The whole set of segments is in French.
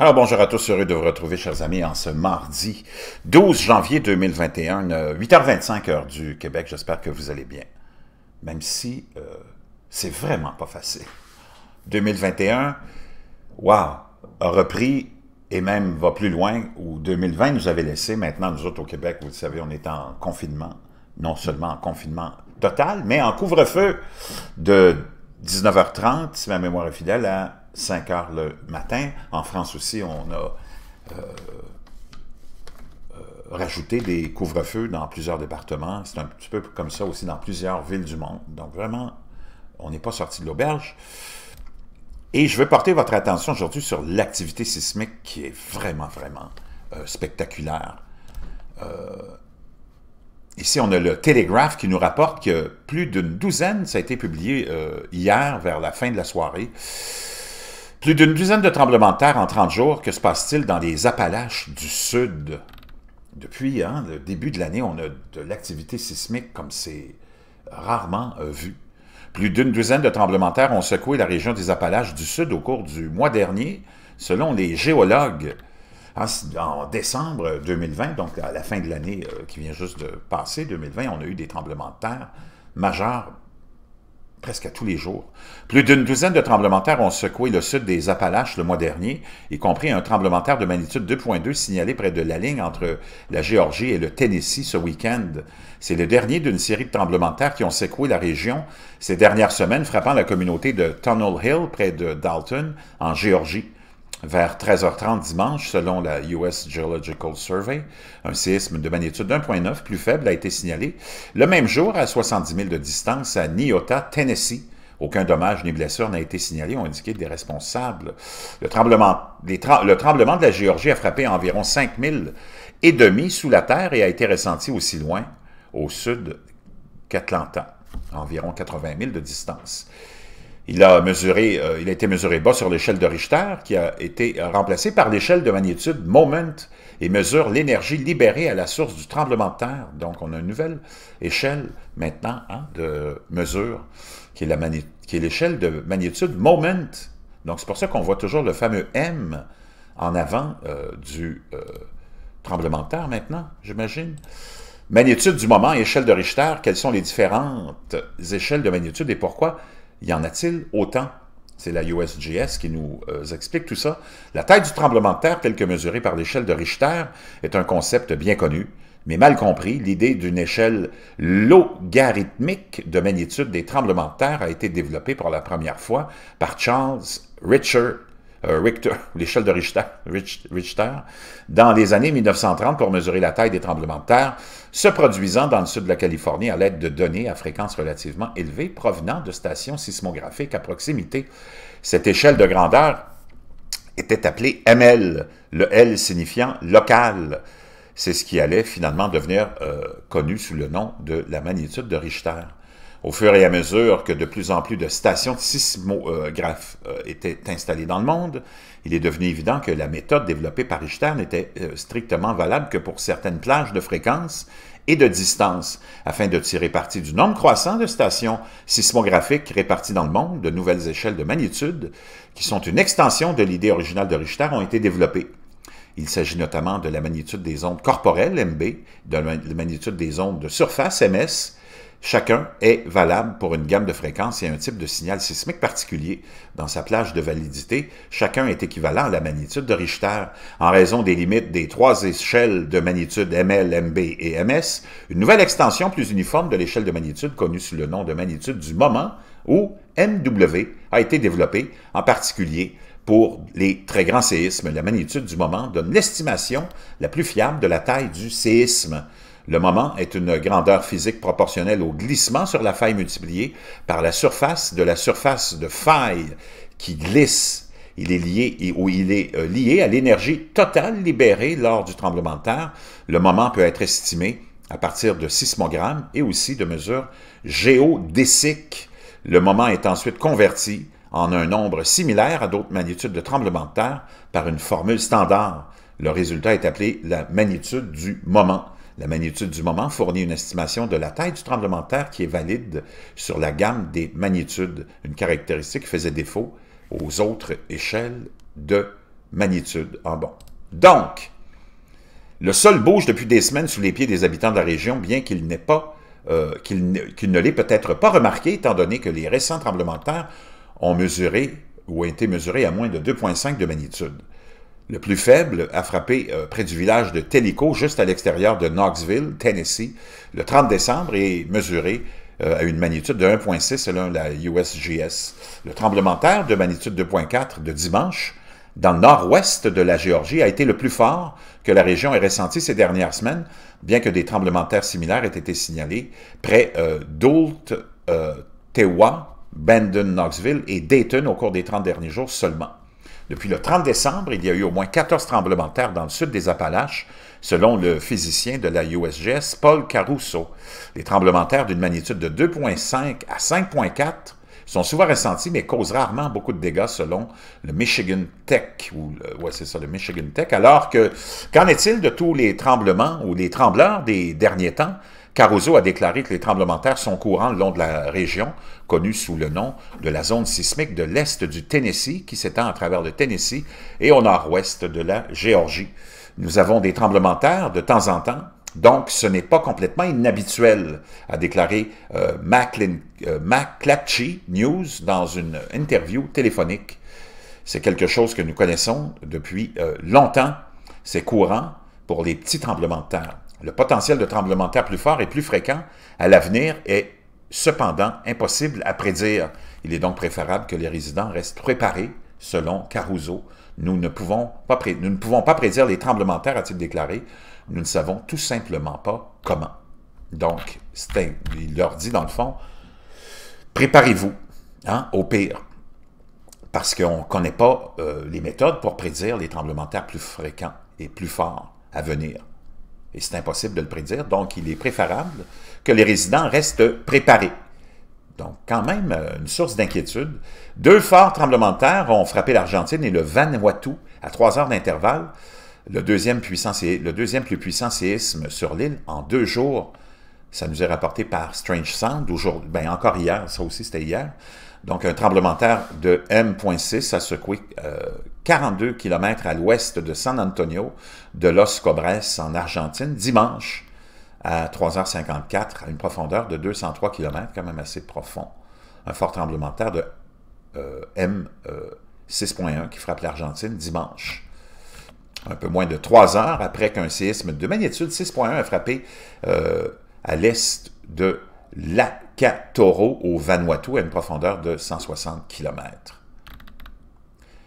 Alors bonjour à tous, heureux de vous retrouver chers amis en ce mardi 12 janvier 2021, 8h25 heure du Québec, j'espère que vous allez bien. Même si euh, c'est vraiment pas facile. 2021, waouh, a repris et même va plus loin où 2020 nous avait laissé. Maintenant nous autres au Québec, vous le savez, on est en confinement, non seulement en confinement total, mais en couvre-feu de 19h30, si ma mémoire est fidèle, à 5 heures le matin. En France aussi, on a euh, euh, rajouté des couvre-feux dans plusieurs départements. C'est un petit peu comme ça aussi dans plusieurs villes du monde. Donc vraiment, on n'est pas sorti de l'auberge. Et je veux porter votre attention aujourd'hui sur l'activité sismique qui est vraiment, vraiment euh, spectaculaire. Ici, on a le Telegraph qui nous rapporte que plus d'une douzaine, ça a été publié hier vers la fin de la soirée, plus d'une douzaine de tremblements de terre en 30 jours, que se passe-t-il dans les Appalaches du Sud? Depuis hein, le début de l'année, on a de l'activité sismique comme c'est rarement euh, vu. Plus d'une douzaine de tremblements de terre ont secoué la région des Appalaches du Sud au cours du mois dernier, selon les géologues. En, décembre 2020, donc à la fin de l'année euh, qui vient juste de passer, 2020, on a eu des tremblements de terre majeurs presque à tous les jours. Plus d'une douzaine de tremblements ont secoué le sud des Appalaches le mois dernier, y compris un tremblement de terre de magnitude 2.2 signalé près de la ligne entre la Géorgie et le Tennessee ce week-end. C'est le dernier d'une série de tremblements de qui ont secoué la région ces dernières semaines, frappant la communauté de Tunnel Hill près de Dalton, en Géorgie vers 13h30 dimanche, selon la US Geological Survey. Un séisme de magnitude 1.9 plus faible a été signalé. Le même jour, à 70 000 de distance, à Niota, Tennessee, aucun dommage ni blessure n'a été signalé, ont indiqué des responsables. Le tremblement, de la Géorgie a frappé environ 5 000 et demi sous la terre et a été ressenti aussi loin au sud qu'Atlanta, environ 80 000 de distance. Il a, mesuré, euh, il a été mesuré bas sur l'échelle de Richter, qui a été euh, remplacée par l'échelle de magnitude moment et mesure l'énergie libérée à la source du tremblement de terre. Donc, on a une nouvelle échelle maintenant hein, de mesure, qui est l'échelle de magnitude moment. Donc, c'est pour ça qu'on voit toujours le fameux M en avant euh, du tremblement de terre maintenant, j'imagine. Magnitude du moment, échelle de Richter, quelles sont les différentes échelles de magnitude et pourquoi y en a-t-il autant? C'est la USGS qui nous euh, explique tout ça. La taille du tremblement de terre, telle que mesurée par l'échelle de Richter, est un concept bien connu, mais mal compris. L'idée d'une échelle logarithmique de magnitude des tremblements de terre a été développée pour la première fois par Charles Richard euh, Richter, l'échelle de Richter, Richter, dans les années 1930 pour mesurer la taille des tremblements de terre, se produisant dans le sud de la Californie à l'aide de données à fréquence relativement élevée provenant de stations sismographiques à proximité. Cette échelle de grandeur était appelée ML, le L signifiant local. C'est ce qui allait finalement devenir euh, connu sous le nom de la magnitude de Richter au fur et à mesure que de plus en plus de stations sismographes euh, étaient installées dans le monde, il est devenu évident que la méthode développée par Richter n'était euh, strictement valable que pour certaines plages de fréquence et de distance. Afin de tirer parti du nombre croissant de stations sismographiques réparties dans le monde, de nouvelles échelles de magnitude, qui sont une extension de l'idée originale de Richter, ont été développées. Il s'agit notamment de la magnitude des ondes corporelles, MB, de la magnitude des ondes de surface, MS, Chacun est valable pour une gamme de fréquences et un type de signal sismique particulier. Dans sa plage de validité, chacun est équivalent à la magnitude de Richter. En raison des limites des trois échelles de magnitude ML, MB et MS, une nouvelle extension plus uniforme de l'échelle de magnitude connue sous le nom de magnitude du moment, ou MW, a été développée, en particulier pour les très grands séismes. La magnitude du moment donne l'estimation la plus fiable de la taille du séisme. Le moment est une grandeur physique proportionnelle au glissement sur la faille multipliée par la surface de la surface de faille qui glisse. Il est lié, ou il est euh, lié à l'énergie totale libérée lors du tremblement de terre. Le moment peut être estimé à partir de sismogrammes et aussi de mesures géodésiques. Le moment est ensuite converti en un nombre similaire à d'autres magnitudes de tremblement de terre par une formule standard. Le résultat est appelé la magnitude du moment. La magnitude du moment fournit une estimation de la taille du tremblement de terre qui est valide sur la gamme des magnitudes, une caractéristique qui faisait défaut aux autres échelles de magnitude en ah bon. Donc, le sol bouge depuis des semaines sous les pieds des habitants de la région, bien qu'il n'ait pas euh, qu'il ne, ne l'ait peut-être pas remarqué, étant donné que les récents tremblements de terre ont mesuré ou ont été mesurés à moins de 2,5 de magnitude le plus faible, a frappé euh, près du village de Tellico, juste à l'extérieur de Knoxville, Tennessee, le 30 décembre et mesuré euh, à une magnitude de 1,6 selon la USGS. Le tremblement de terre de magnitude 2,4 de dimanche dans le nord-ouest de la Géorgie a été le plus fort que la région ait ressenti ces dernières semaines, bien que des tremblements de terre similaires aient été signalés près euh, d'Oult, euh, Tewa, Bandon, Knoxville et Dayton au cours des 30 derniers jours seulement. Depuis le 30 décembre, il y a eu au moins 14 tremblements de terre dans le sud des Appalaches, selon le physicien de la USGS, Paul Caruso. Les tremblements de terre d'une magnitude de 2,5 à 5,4 sont souvent ressentis, mais causent rarement beaucoup de dégâts selon le Michigan Tech, ou c'est ça, le Michigan Tech. Alors que, qu'en est-il de tous les tremblements ou les trembleurs des derniers temps? Caruso a déclaré que les tremblements de terre sont courants le long de la région, connue sous le nom de la zone sismique de l'Est du Tennessee, qui s'étend à travers le Tennessee et au nord-ouest de la Géorgie. Nous avons des tremblements de terre de temps en temps, donc ce n'est pas complètement inhabituel, a déclaré euh, McClatchy euh, News dans une interview téléphonique. C'est quelque chose que nous connaissons depuis euh, longtemps. C'est courant pour les petits tremblements de terre. Le potentiel de tremblement de terre plus fort et plus fréquent à l'avenir est cependant impossible à prédire. Il est donc préférable que les résidents restent préparés, selon Caruso. Nous ne pouvons pas, prédire les tremblements de terre, a-t-il déclaré. Nous ne savons tout simplement pas comment. Donc, il leur dit dans le fond, préparez-vous hein, au pire, parce qu'on ne connaît pas euh, les méthodes pour prédire les tremblements de terre plus fréquents et plus forts à venir et c'est impossible de le prédire, donc il est préférable que les résidents restent préparés. Donc, quand même, euh, une source d'inquiétude. Deux forts tremblements de terre ont frappé l'Argentine et le Vanuatu à trois heures d'intervalle, le, deuxième puissant, le deuxième plus puissant séisme sur l'île en deux jours. Ça nous est rapporté par Strange Sound, ben encore hier, ça aussi c'était hier. Donc, un tremblement de terre de M.6 a secoué 42 euh, km à l'ouest de San Antonio, de Los Cobres en Argentine, dimanche à 3h54, à une profondeur de 203 km, quand même assez profond. Un fort tremblement de terre de euh, m euh, qui frappe l'Argentine dimanche. Un peu moins de 3 heures après qu'un séisme de magnitude 6.1 a frappé à l'est de la qu'à au Vanuatu à une profondeur de 160 km.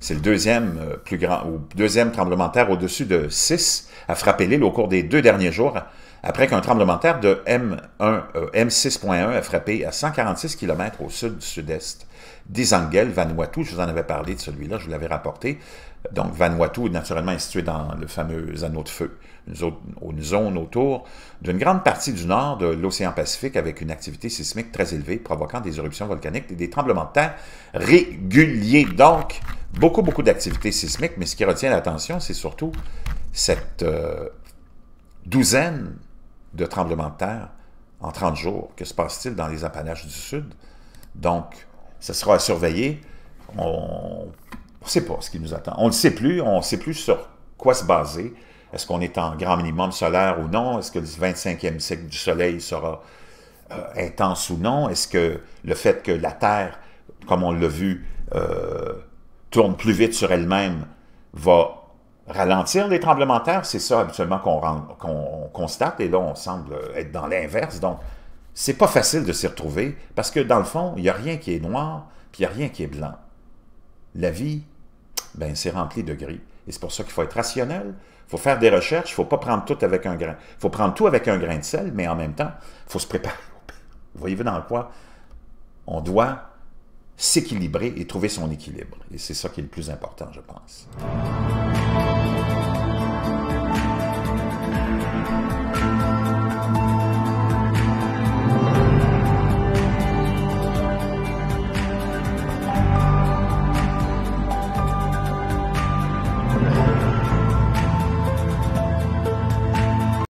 C'est le deuxième, euh, plus grand, ou deuxième tremblement de terre au-dessus de 6 à frapper l'île au cours des deux derniers jours après qu'un tremblement de terre de M1, euh, M6.1 a frappé à 146 km au sud sud-est disanguel Vanuatu. Je vous en avais parlé de celui-là, je vous l'avais rapporté. Donc, Vanuatu, est naturellement, situé dans le fameux anneau de feu, une zone, autour d'une grande partie du nord de l'océan Pacifique avec une activité sismique très élevée provoquant des éruptions volcaniques et des tremblements de terre réguliers. Donc, beaucoup, beaucoup d'activités sismiques, mais ce qui retient l'attention, c'est surtout cette euh, douzaine de tremblements de terre en 30 jours. Que se passe-t-il dans les apanaches du Sud? Donc, ce sera à surveiller. On ne sait pas ce qui nous attend. On ne sait plus. On ne sait plus sur quoi se baser. Est-ce qu'on est en grand minimum solaire ou non? Est-ce que le 25e siècle du Soleil sera euh, intense ou non? Est-ce que le fait que la Terre, comme on l'a vu, euh, tourne plus vite sur elle-même va ralentir les tremblements de terre, c'est ça habituellement qu'on constate, et là on semble être dans l'inverse, donc c'est pas facile de s'y retrouver, parce que dans le fond, il n'y a rien qui est noir, puis il n'y a rien qui est blanc. La vie, ben c'est rempli de gris, et c'est pour ça qu'il faut être rationnel, il faut faire des recherches, il faut pas prendre tout avec un grain, faut prendre tout avec un grain de sel, mais en même temps, il faut se préparer Voyez-vous dans quoi on doit s'équilibrer et trouver son équilibre. Et c'est ça qui est le plus important, je pense.